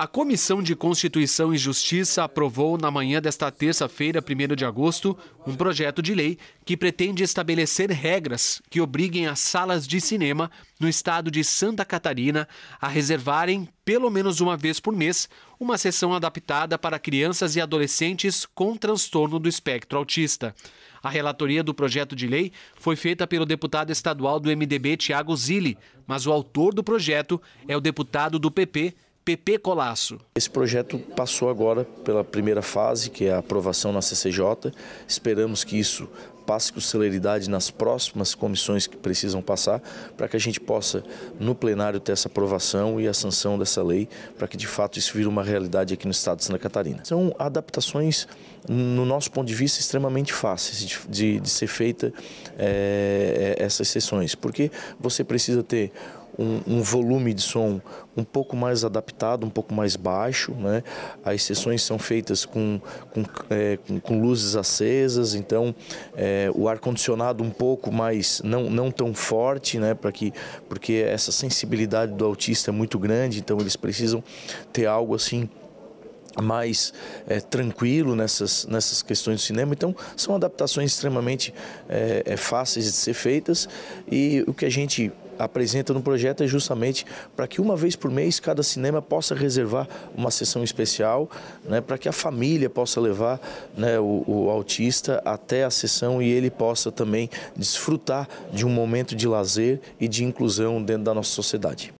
A Comissão de Constituição e Justiça aprovou na manhã desta terça-feira, 1 de agosto, um projeto de lei que pretende estabelecer regras que obriguem as salas de cinema no estado de Santa Catarina a reservarem, pelo menos uma vez por mês, uma sessão adaptada para crianças e adolescentes com transtorno do espectro autista. A relatoria do projeto de lei foi feita pelo deputado estadual do MDB, Tiago Zilli, mas o autor do projeto é o deputado do PP, Pepe Colasso. Esse projeto passou agora pela primeira fase, que é a aprovação na CCJ. Esperamos que isso passe com celeridade nas próximas comissões que precisam passar, para que a gente possa, no plenário, ter essa aprovação e a sanção dessa lei, para que de fato isso vire uma realidade aqui no estado de Santa Catarina. São adaptações, no nosso ponto de vista, extremamente fáceis de, de ser feita é, essas sessões, porque você precisa ter um, um, volume de som um pouco mais adaptado, um pouco mais baixo. Né? As sessões são feitas com, com, é, com, com luzes acesas, então é, o ar-condicionado um pouco mais, não, não tão forte, né? que, porque essa sensibilidade do autista é muito grande, então eles precisam ter algo assim mais é, tranquilo nessas, nessas questões do cinema. Então, são adaptações extremamente é, é, fáceis de ser feitas e o que a gente apresenta no projeto é justamente para que uma vez por mês cada cinema possa reservar uma sessão especial, né, para que a família possa levar né, o, o, autista até a sessão e ele possa também desfrutar de um momento de lazer e de inclusão dentro da nossa sociedade.